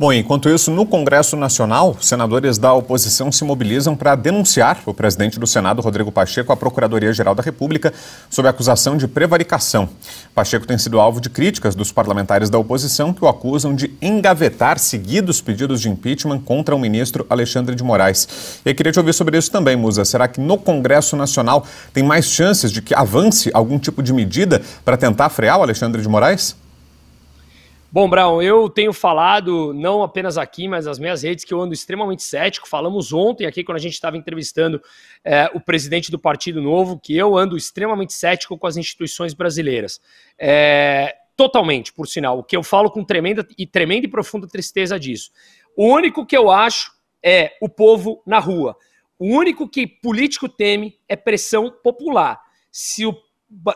Bom, enquanto isso, no Congresso Nacional, senadores da oposição se mobilizam para denunciar o presidente do Senado, Rodrigo Pacheco, à Procuradoria-Geral da República, sob acusação de prevaricação. Pacheco tem sido alvo de críticas dos parlamentares da oposição que o acusam de engavetar seguidos pedidos de impeachment contra o ministro Alexandre de Moraes. E eu queria te ouvir sobre isso também, Musa. Será que no Congresso Nacional tem mais chances de que avance algum tipo de medida para tentar frear o Alexandre de Moraes? Bom, Brown, eu tenho falado, não apenas aqui, mas nas minhas redes, que eu ando extremamente cético. Falamos ontem aqui, quando a gente estava entrevistando é, o presidente do Partido Novo, que eu ando extremamente cético com as instituições brasileiras. É, totalmente, por sinal. O que eu falo com tremenda e tremenda e profunda tristeza disso. O único que eu acho é o povo na rua. O único que político teme é pressão popular. Se o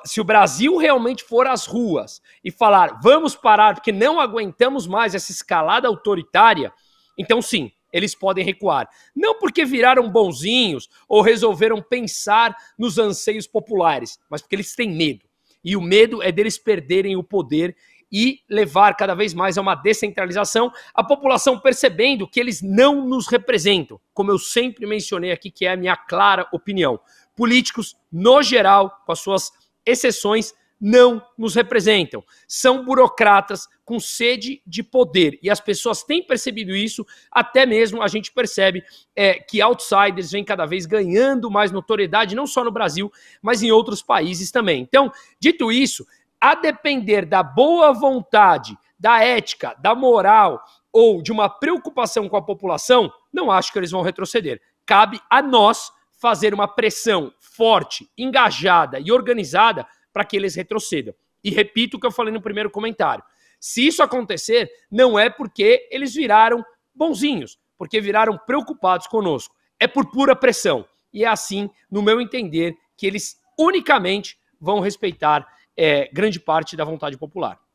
se o Brasil realmente for às ruas e falar vamos parar porque não aguentamos mais essa escalada autoritária, então sim, eles podem recuar. Não porque viraram bonzinhos ou resolveram pensar nos anseios populares, mas porque eles têm medo. E o medo é deles perderem o poder e levar cada vez mais a uma descentralização, a população percebendo que eles não nos representam, como eu sempre mencionei aqui, que é a minha clara opinião. Políticos, no geral, com as suas exceções não nos representam. São burocratas com sede de poder. E as pessoas têm percebido isso, até mesmo a gente percebe é, que outsiders vêm cada vez ganhando mais notoriedade, não só no Brasil, mas em outros países também. Então, dito isso, a depender da boa vontade, da ética, da moral ou de uma preocupação com a população, não acho que eles vão retroceder. Cabe a nós fazer uma pressão forte, engajada e organizada para que eles retrocedam. E repito o que eu falei no primeiro comentário. Se isso acontecer, não é porque eles viraram bonzinhos, porque viraram preocupados conosco. É por pura pressão. E é assim, no meu entender, que eles unicamente vão respeitar é, grande parte da vontade popular.